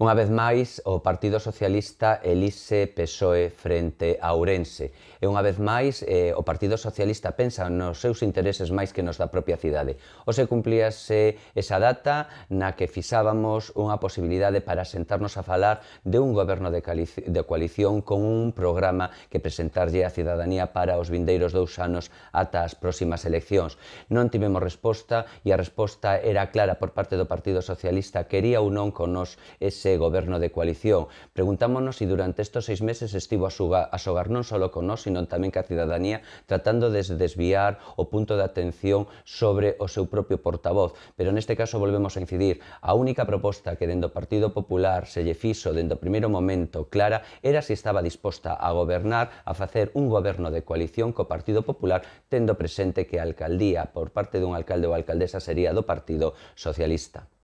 Unha vez máis, o Partido Socialista elise PSOE frente a Ourense. E unha vez máis, eh, o Partido Socialista pensa nos seus intereses máis que nos da propia cidade. O se cumplíase esa data na que fixábamos unha posibilidade para sentarnos a falar de un goberno de, de coalición con un programa que presentarlle á cidadanía para os vindeiros dous anos ata as próximas eleccións. Non tivemos resposta e a resposta era clara por parte do Partido Socialista. Quería ou non con nos ese ese goberno de coalición. Preguntámonos se si durante estos seis meses estivo a, suga, a xogar non só con nós, sino tamén ca cidadanía, tratando de desviar o punto de atención sobre o seu propio portavoz. Pero neste caso volvemos a incidir. A única proposta que dentro do Partido Popular se lle fixo dentro do primeiro momento clara era se si estaba disposta a gobernar, a facer un goberno de coalición co Partido Popular, tendo presente que a alcaldía por parte dun alcalde ou alcaldesa sería do Partido Socialista.